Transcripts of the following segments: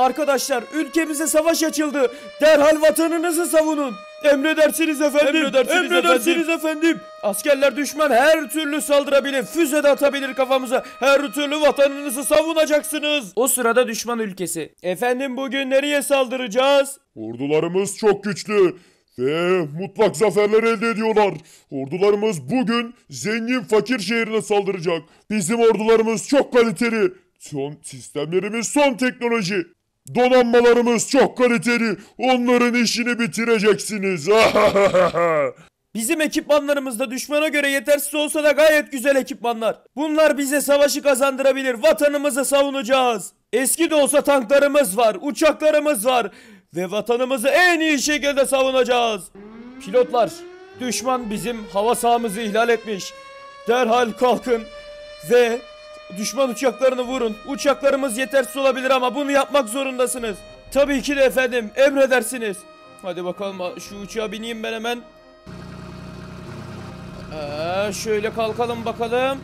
Arkadaşlar ülkemize savaş açıldı. Derhal vatanınızı savunun. Emredersiniz efendim. Emredersiniz, Emredersiniz efendim. efendim. Askerler düşman her türlü saldırabilir. Füze de atabilir kafamıza. Her türlü vatanınızı savunacaksınız. O sırada düşman ülkesi. Efendim bugün nereye saldıracağız? Ordularımız çok güçlü ve mutlak zaferler elde ediyorlar. Ordularımız bugün zengin fakir şehrine saldıracak. Bizim ordularımız çok kaliteli. Son sistemlerimiz son teknoloji. Donanmalarımız çok kaliteli. Onların işini bitireceksiniz. Bizim ekipmanlarımız da düşmana göre yetersiz olsa da gayet güzel ekipmanlar. Bunlar bize savaşı kazandırabilir. Vatanımızı savunacağız. Eski de olsa tanklarımız var, uçaklarımız var ve vatanımızı en iyi şekilde savunacağız. Pilotlar, düşman bizim hava sahamızı ihlal etmiş. Derhal kalkın ve Düşman uçaklarını vurun. Uçaklarımız yetersiz olabilir ama bunu yapmak zorundasınız. Tabii ki de efendim. Emredersiniz. Hadi bakalım şu uçağa bineyim ben hemen. Ee, şöyle kalkalım bakalım.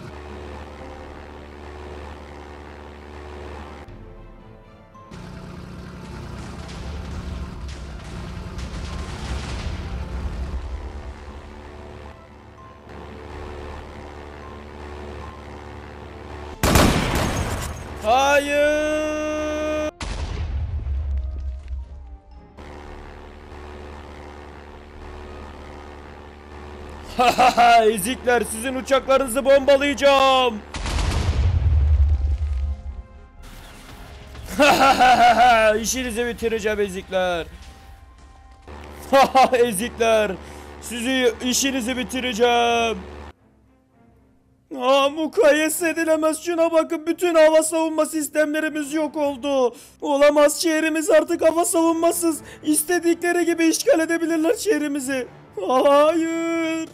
Hayır. Ezikler sizin uçaklarınızı bombalayacağım. İşinizi bitireceğim ezikler. ezikler. Sizi işinizi bitireceğim. Aa, mukayes edilemez şuna bakın bütün hava savunma sistemlerimiz yok oldu. Olamaz şehrimiz artık hava savunmasız. İstedikleri gibi işgal edebilirler şehrimizi. Hayır.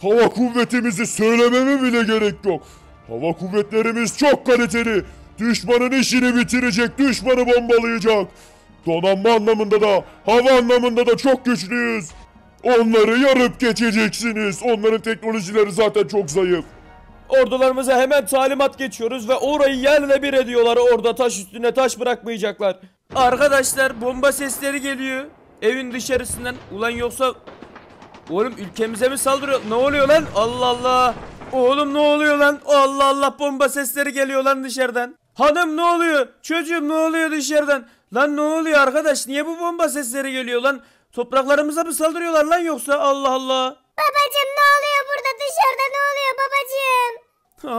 Hava kuvvetimizi söylememe bile gerek yok. Hava kuvvetlerimiz çok kaliteli. Düşmanın işini bitirecek, düşmanı bombalayacak. Donanma anlamında da, hava anlamında da çok güçlüyüz. Onları yarıp geçeceksiniz. Onların teknolojileri zaten çok zayıf. Ordularımıza hemen talimat geçiyoruz ve orayı yerle bir ediyorlar. Orada taş üstüne taş bırakmayacaklar. Arkadaşlar bomba sesleri geliyor. Evin dışarısından. Ulan yoksa... Oğlum ülkemize mi saldırıyor? Ne oluyor lan? Allah Allah. Oğlum ne oluyor lan? Allah Allah bomba sesleri geliyor lan dışarıdan. Hanım ne oluyor? Çocuğum ne oluyor dışarıdan? Lan ne oluyor arkadaş? Niye bu bomba sesleri geliyor lan? Topraklarımıza mı saldırıyorlar lan yoksa? Allah Allah. Babacım ne oluyor burada dışarıda ne oluyor babacım?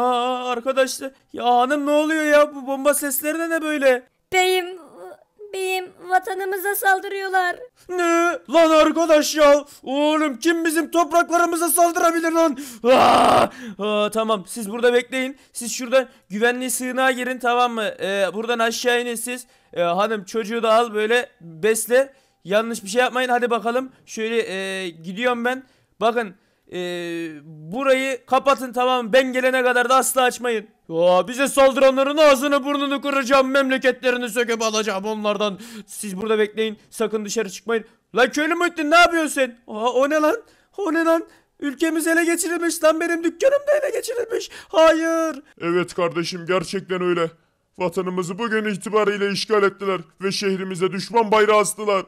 Aa arkadaşlar ya hanım ne oluyor ya bu bomba sesleri de ne böyle? Beyim Beyim vatanımıza saldırıyorlar. Ne? Lan arkadaş ya. Oğlum kim bizim topraklarımıza saldırabilir lan? Aa, ah! aa, ah, tamam siz burada bekleyin. Siz şuradan güvenli sığınağa girin tamam mı? Ee, buradan aşağı inin siz. Ee, hanım çocuğu da al böyle besle. Yanlış bir şey yapmayın hadi bakalım. Şöyle e, gidiyorum ben. Bakın. Ee, burayı kapatın tamam ben gelene kadar da asla açmayın. Aa, bize saldıranların ağzını burnunu kıracağım memleketlerini söküp alacağım onlardan. Siz burada bekleyin sakın dışarı çıkmayın. Lan köylü Muhittin ne yapıyorsun sen? Aa, o ne lan? O ne lan? Ülkemiz ele geçirilmiş lan benim dükkanım da ele geçirilmiş. Hayır. Evet kardeşim gerçekten öyle. Vatanımızı bugün itibariyle işgal ettiler ve şehrimize düşman bayrağı astılar.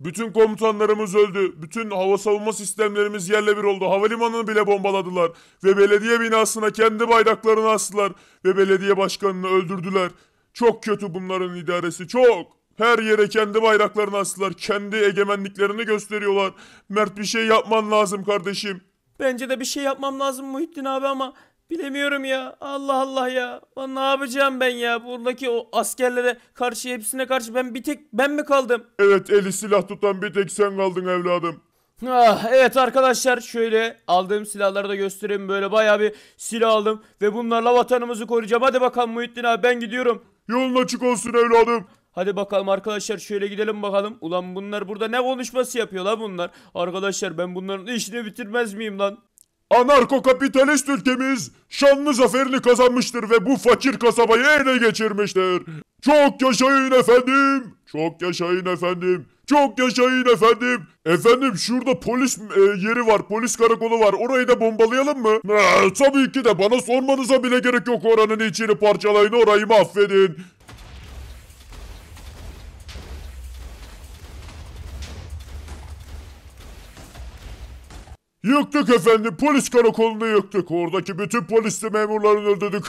Bütün komutanlarımız öldü. Bütün hava savunma sistemlerimiz yerle bir oldu. Havalimanını bile bombaladılar. Ve belediye binasına kendi bayraklarını astılar. Ve belediye başkanını öldürdüler. Çok kötü bunların idaresi çok. Her yere kendi bayraklarını astılar. Kendi egemenliklerini gösteriyorlar. Mert bir şey yapman lazım kardeşim. Bence de bir şey yapmam lazım Muhittin abi ama Bilemiyorum ya. Allah Allah ya. Ben ne yapacağım ben ya? Buradaki o askerlere karşı hepsine karşı ben bir tek ben mi kaldım? Evet eli silah tutan bir tek sen kaldın evladım. Ah, evet arkadaşlar şöyle aldığım silahları da göstereyim. Böyle bayağı bir silah aldım ve bunlarla vatanımızı koruyacağım. Hadi bakalım Muhittin abi ben gidiyorum. Yolun açık olsun evladım. Hadi bakalım arkadaşlar şöyle gidelim bakalım. Ulan bunlar burada ne konuşması yapıyor la bunlar. Arkadaşlar ben bunların işini bitirmez miyim lan? Anarko kapitalist ülkemiz şanlı zaferini kazanmıştır ve bu fakir kasabayı ele geçirmiştir. Çok yaşayın efendim. Çok yaşayın efendim. Çok yaşayın efendim. Efendim şurada polis e, yeri var. Polis karakolu var. Orayı da bombalayalım mı? E, tabii ki de bana sormanıza bile gerek yok oranın içini parçalayın. Orayı mahvedin. Yıktık efendim polis karakolunu yıktık. Oradaki bütün polis memurlarını öldürdük.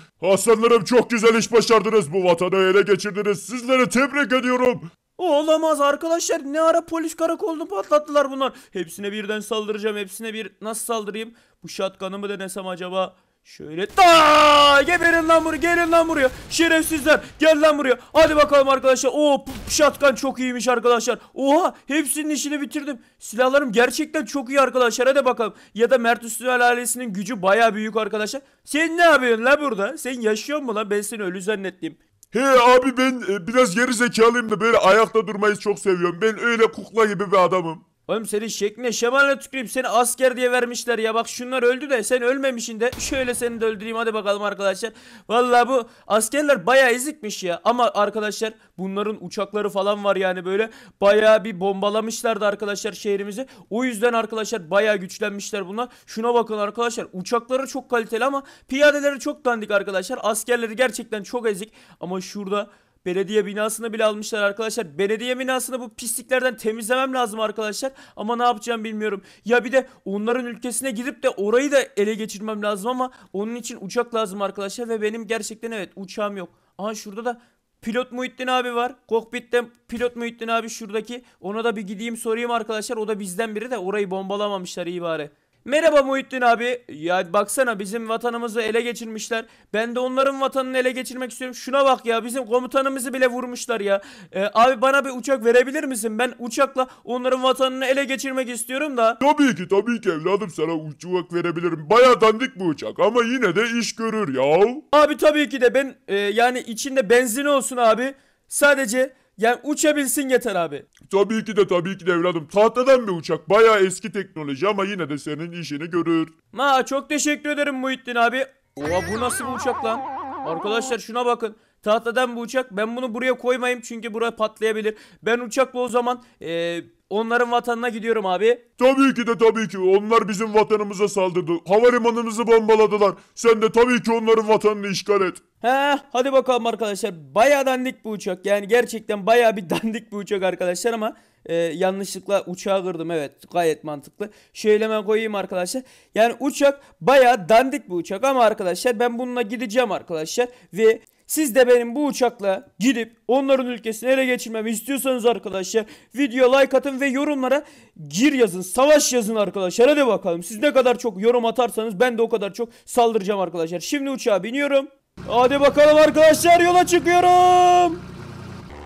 Aslanlarım çok güzel iş başardınız. Bu vatanı ele geçirdiniz. Sizleri tebrik ediyorum. Olamaz arkadaşlar ne ara polis karakolunu patlattılar bunlar. Hepsine birden saldıracağım hepsine bir nasıl saldırayım? Bu şatkanı mı denesem acaba? Şöyle da geberin lan buraya gelin lan buraya şerefsizler gel lan buraya hadi bakalım arkadaşlar o şatkan çok iyiymiş arkadaşlar oha hepsinin işini bitirdim silahlarım gerçekten çok iyi arkadaşlar hadi bakalım ya da Mert Üstünel ailesinin gücü baya büyük arkadaşlar sen ne yapıyorsun lan burada sen yaşıyor mu lan ben seni ölü zannettim He abi ben e, biraz geri zekalıyım da böyle ayakta durmayı çok seviyorum ben öyle kukla gibi bir adamım Oğlum senin şekline şemaline tüküreyim seni asker diye vermişler ya. Bak şunlar öldü de sen ölmemişsin de. Şöyle seni de öldüreyim hadi bakalım arkadaşlar. Vallahi bu askerler baya ezikmiş ya. Ama arkadaşlar bunların uçakları falan var yani böyle. baya bir bombalamışlardı arkadaşlar şehrimizi. O yüzden arkadaşlar baya güçlenmişler bunlar. Şuna bakın arkadaşlar uçakları çok kaliteli ama piyadeleri çok dandik arkadaşlar. Askerleri gerçekten çok ezik. Ama şurada... Belediye binasını bile almışlar arkadaşlar. Belediye binasını bu pisliklerden temizlemem lazım arkadaşlar. Ama ne yapacağım bilmiyorum. Ya bir de onların ülkesine gidip de orayı da ele geçirmem lazım ama onun için uçak lazım arkadaşlar. Ve benim gerçekten evet uçağım yok. Aha şurada da Pilot Muhittin abi var. Kokpitte pilot Muhittin abi şuradaki. Ona da bir gideyim sorayım arkadaşlar. O da bizden biri de orayı bombalamamışlar iyi bari. Merhaba Muhittin abi. Ya baksana bizim vatanımızı ele geçirmişler. Ben de onların vatanını ele geçirmek istiyorum. Şuna bak ya bizim komutanımızı bile vurmuşlar ya. Ee, abi bana bir uçak verebilir misin? Ben uçakla onların vatanını ele geçirmek istiyorum da. Tabii ki tabii ki evladım sana uçak verebilirim. Baya dandik bu uçak ama yine de iş görür ya. Abi tabii ki de ben e, yani içinde benzin olsun abi. Sadece yani uçabilsin yeter abi. Tabii ki de tabii ki de evladım. Tahtadan bir uçak. Bayağı eski teknoloji ama yine de senin işini görür. Ma çok teşekkür ederim Muhittin abi. Oha bu nasıl bir uçak lan? Arkadaşlar şuna bakın. Tahtadan bu uçak. Ben bunu buraya koymayayım çünkü buraya patlayabilir. Ben uçakla o zaman e, onların vatanına gidiyorum abi. Tabii ki de tabii ki. Onlar bizim vatanımıza saldırdı. Havalimanımızı bombaladılar. Sen de tabii ki onların vatanını işgal et. He, hadi bakalım arkadaşlar. Baya dandik bu uçak. Yani gerçekten baya bir dandik bir uçak arkadaşlar ama e, yanlışlıkla uçağı kırdım. Evet gayet mantıklı. Şöyle hemen koyayım arkadaşlar. Yani uçak baya dandik bir uçak ama arkadaşlar ben bununla gideceğim arkadaşlar. Ve siz de benim bu uçakla gidip onların ülkesini ele geçirmemi istiyorsanız arkadaşlar video like atın ve yorumlara gir yazın savaş yazın arkadaşlar hadi bakalım siz ne kadar çok yorum atarsanız ben de o kadar çok saldıracağım arkadaşlar. Şimdi uçağa biniyorum. Hadi bakalım arkadaşlar yola çıkıyorum.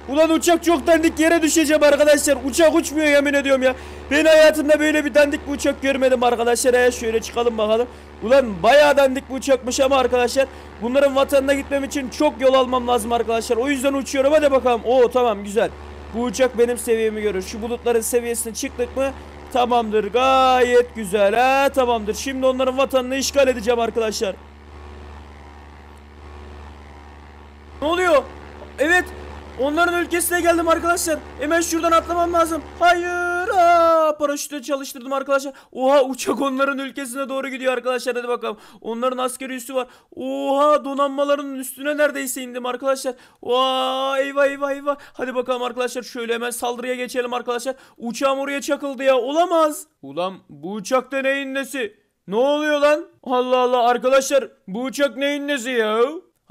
Ulan uçak çok dandik yere düşeceğim arkadaşlar. Uçak uçmuyor yemin ediyorum ya. Ben hayatımda böyle bir dandik bir uçak görmedim arkadaşlar. ya şöyle çıkalım bakalım. Ulan bayağı dendik bu uçakmış ama arkadaşlar. Bunların vatanına gitmem için çok yol almam lazım arkadaşlar. O yüzden uçuyorum hadi bakalım. Oo tamam güzel. Bu uçak benim seviyemi görür. Şu bulutların seviyesine çıktık mı tamamdır. Gayet güzel. Ha tamamdır. Şimdi onların vatanını işgal edeceğim arkadaşlar. Ne oluyor? Evet. Onların ülkesine geldim arkadaşlar. Hemen şuradan atlamam lazım. Hayır. Aa, paraşütü çalıştırdım arkadaşlar. Oha uçak onların ülkesine doğru gidiyor arkadaşlar. Hadi bakalım. Onların askeri üssü var. Oha donanmalarının üstüne neredeyse indim arkadaşlar. Oha eyvah eyvah eyvah. Hadi bakalım arkadaşlar. Şöyle hemen saldırıya geçelim arkadaşlar. Uçağım oraya çakıldı ya. Olamaz. Ulan bu uçakta neyin nesi? Ne oluyor lan? Allah Allah arkadaşlar bu uçak neyin nesi ya?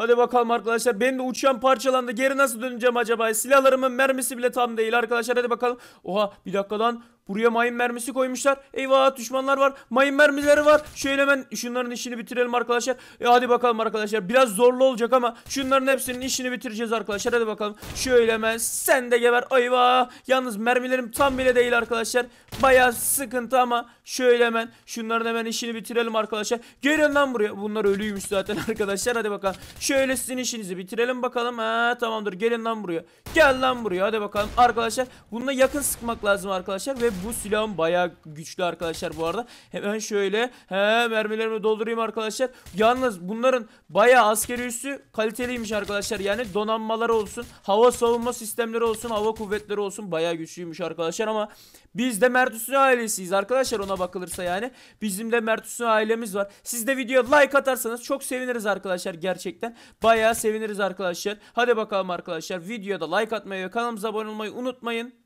Hadi bakalım arkadaşlar. Benim de uçağım parçalandı. Geri nasıl döneceğim acaba? Silahlarımın mermisi bile tam değil arkadaşlar. Hadi bakalım. Oha bir dakika Buraya mayın mermisi koymuşlar. Eyvah düşmanlar var. Mayın mermileri var. Şöyle hemen şunların işini bitirelim arkadaşlar. E hadi bakalım arkadaşlar. Biraz zorlu olacak ama şunların hepsinin işini bitireceğiz arkadaşlar. Hadi bakalım. Şöyle hemen sen de geber. Eyvah. Yalnız mermilerim tam bile değil arkadaşlar. Baya sıkıntı ama şöyle hemen şunların hemen işini bitirelim arkadaşlar. Gelin lan buraya. Bunlar ölüymüş zaten arkadaşlar. Hadi bakalım. Şöyle sizin işinizi bitirelim bakalım. Ha tamamdır. Gelin lan buraya. Gel lan buraya. Hadi bakalım arkadaşlar. Bununla yakın sıkmak lazım arkadaşlar ve bu silahım bayağı güçlü arkadaşlar bu arada. Hemen şöyle he, mermilerimi doldurayım arkadaşlar. Yalnız bunların bayağı askeri üssü kaliteliymiş arkadaşlar. Yani donanmaları olsun, hava savunma sistemleri olsun, hava kuvvetleri olsun bayağı güçlüymüş arkadaşlar ama biz de Mertüsü ailesiyiz arkadaşlar ona bakılırsa yani. Bizim de Mertüsü ailemiz var. Siz de videoya like atarsanız çok seviniriz arkadaşlar gerçekten. Bayağı seviniriz arkadaşlar. Hadi bakalım arkadaşlar videoya da like atmayı ve kanalımıza abone olmayı unutmayın.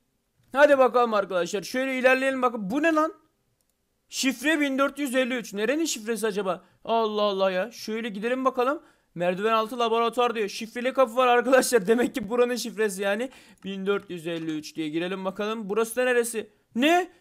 Hadi bakalım arkadaşlar. Şöyle ilerleyelim bakın. Bu ne lan? Şifre 1453. Nerenin şifresi acaba? Allah Allah ya. Şöyle gidelim bakalım. Merdiven altı laboratuvar diyor. Şifreli kapı var arkadaşlar. Demek ki buranın şifresi yani. 1453 diye girelim bakalım. Burası da neresi? Ne?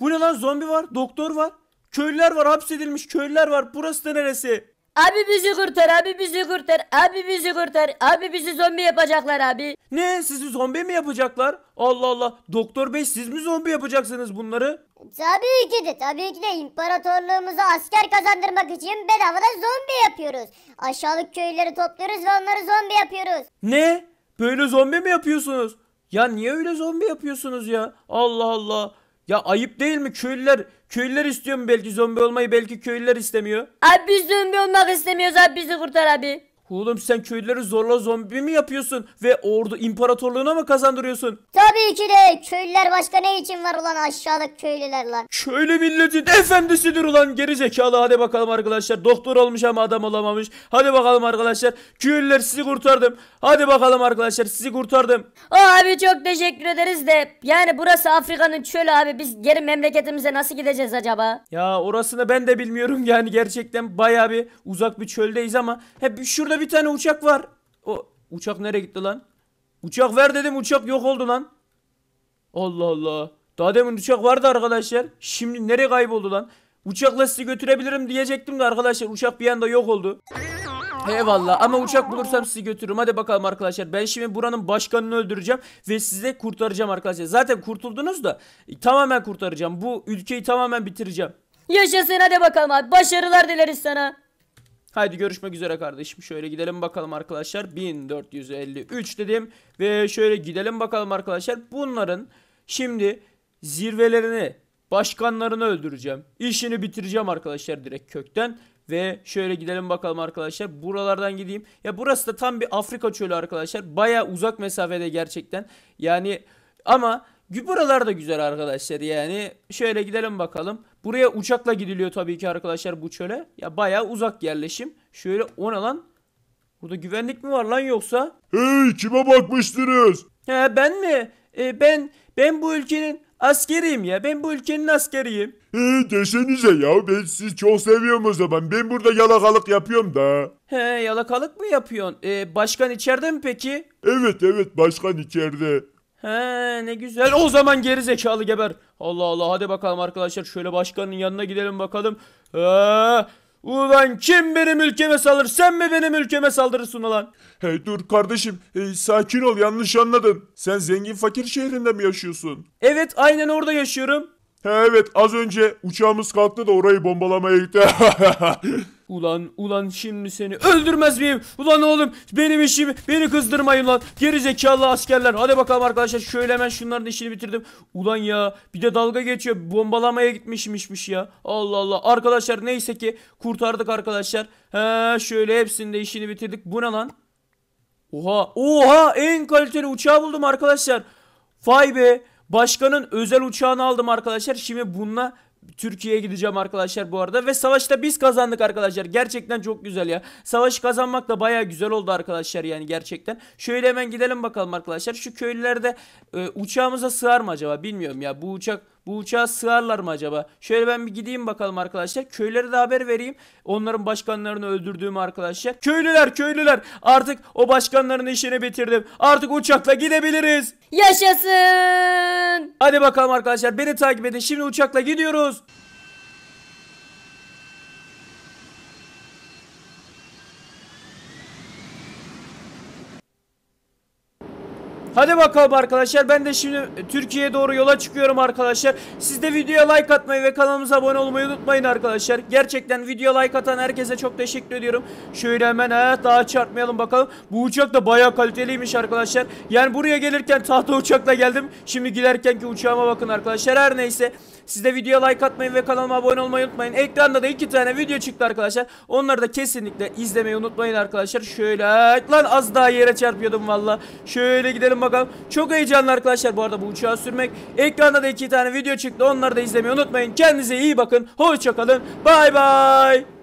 Bu ne lan? Zombi var. Doktor var. Köylüler var. Hapsedilmiş köylüler var. Burası da neresi? Abi bizi kurtar, abi bizi kurtar, abi bizi kurtar, abi bizi zombi yapacaklar abi. Ne sizi zombi mi yapacaklar? Allah Allah doktor bey siz mi zombi yapacaksınız bunları? Tabii ki de tabii ki de imparatorluğumuza asker kazandırmak için bedavada zombi yapıyoruz. Aşağılık köyleri topluyoruz ve onları zombi yapıyoruz. Ne? Böyle zombi mi yapıyorsunuz? Ya niye öyle zombi yapıyorsunuz ya? Allah Allah. Ya ayıp değil mi? Köylüler köylüler istiyor mu belki zombi olmayı belki köylüler istemiyor. Abi biz zombi olmak istemiyoruz abi bizi kurtar abi. Oğlum sen köylüleri zorla zombi mi yapıyorsun ve ordu imparatorluğuna mı kazandırıyorsun? Tabii ki de köylüler başka ne için var ulan aşağılık köylüler lan. Köylü milletin efendisidir ulan geri zekalı hadi bakalım arkadaşlar. Doktor olmuş ama adam olamamış. Hadi bakalım arkadaşlar. Köylüler sizi kurtardım. Hadi bakalım arkadaşlar sizi kurtardım. Abi çok teşekkür ederiz de yani burası Afrika'nın çölü abi biz geri memleketimize nasıl gideceğiz acaba? Ya orasını ben de bilmiyorum yani gerçekten baya bir uzak bir çöldeyiz ama hep şurada bir tane uçak var. O uçak nereye gitti lan? Uçak ver dedim uçak yok oldu lan. Allah Allah. Daha demin uçak vardı arkadaşlar. Şimdi nereye kayboldu lan? Uçakla sizi götürebilirim diyecektim de arkadaşlar uçak bir anda yok oldu. Eyvallah ama uçak bulursam sizi götürürüm hadi bakalım arkadaşlar ben şimdi buranın başkanını öldüreceğim ve size kurtaracağım arkadaşlar zaten kurtuldunuz da e, tamamen kurtaracağım bu ülkeyi tamamen bitireceğim. Yaşasın hadi bakalım abi başarılar dileriz sana. Haydi görüşmek üzere kardeşim. Şöyle gidelim bakalım arkadaşlar. 1453 dedim. Ve şöyle gidelim bakalım arkadaşlar. Bunların şimdi zirvelerini, başkanlarını öldüreceğim. İşini bitireceğim arkadaşlar direkt kökten. Ve şöyle gidelim bakalım arkadaşlar. Buralardan gideyim. Ya burası da tam bir Afrika çölü arkadaşlar. Baya uzak mesafede gerçekten. Yani ama Buralar da güzel arkadaşlar yani. Şöyle gidelim bakalım. Buraya uçakla gidiliyor tabii ki arkadaşlar bu çöle. Ya bayağı uzak yerleşim. Şöyle o ne lan? Burada güvenlik mi var lan yoksa? Hey kime bakmıştınız? He ben mi? E, ben ben bu ülkenin askeriyim ya. Ben bu ülkenin askeriyim. He desenize ya ben sizi çok seviyorum o zaman. Ben burada yalakalık yapıyorum da. He yalakalık mı yapıyorsun? E, başkan içeride mi peki? Evet evet başkan içeride. He ne güzel. O zaman geri zekalı geber. Allah Allah hadi bakalım arkadaşlar şöyle başkanın yanına gidelim bakalım. He. Ulan kim benim ülkeme salır? Sen mi benim ülkeme saldırırsın ulan? Hey dur kardeşim, hey, sakin ol yanlış anladın. Sen zengin fakir şehrinde mi yaşıyorsun? Evet, aynen orada yaşıyorum. He, evet, az önce uçağımız kalktı da orayı bombalamaya gitti. Ulan ulan şimdi seni öldürmez miyim? Ulan oğlum benim işim beni kızdırmayın lan. Geri zekalı askerler. Hadi bakalım arkadaşlar şöyle hemen şunların işini bitirdim. Ulan ya bir de dalga geçiyor. Bombalamaya gitmişmişmiş ya. Allah Allah. Arkadaşlar neyse ki kurtardık arkadaşlar. He şöyle hepsinde işini bitirdik. Bu ne lan? Oha. Oha en kaliteli uçağı buldum arkadaşlar. Vay be. Başkanın özel uçağını aldım arkadaşlar. Şimdi bununla Türkiye'ye gideceğim arkadaşlar bu arada ve savaşta biz kazandık arkadaşlar gerçekten çok güzel ya savaş kazanmak da baya güzel oldu arkadaşlar yani gerçekten şöyle hemen gidelim bakalım arkadaşlar şu köylülerde e, uçağımıza sığar mı acaba bilmiyorum ya bu uçak bu uçağa sığarlar mı acaba? Şöyle ben bir gideyim bakalım arkadaşlar. Köylere de haber vereyim. Onların başkanlarını öldürdüğümü arkadaşlar. Köylüler köylüler artık o başkanların işini bitirdim. Artık uçakla gidebiliriz. Yaşasın. Hadi bakalım arkadaşlar beni takip edin. Şimdi uçakla gidiyoruz. Hadi bakalım arkadaşlar ben de şimdi Türkiye'ye doğru yola çıkıyorum arkadaşlar. Siz de videoya like atmayı ve kanalımıza abone olmayı unutmayın arkadaşlar. Gerçekten video like atan herkese çok teşekkür ediyorum. Şöyle hemen he, daha çarpmayalım bakalım. Bu uçak da baya kaliteliymiş arkadaşlar. Yani buraya gelirken tahta uçakla geldim. Şimdi giderkenki uçağıma bakın arkadaşlar. Her neyse. Siz de videoya like atmayı ve kanalıma abone olmayı unutmayın. Ekranda da iki tane video çıktı arkadaşlar. Onları da kesinlikle izlemeyi unutmayın arkadaşlar. Şöyle lan az daha yere çarpıyordum valla. Şöyle gidelim bakalım bakalım. Çok heyecanlı arkadaşlar bu arada bu uçağı sürmek. Ekranda da iki tane video çıktı. Onları da izlemeyi unutmayın. Kendinize iyi bakın. Hoşçakalın. Bay bay.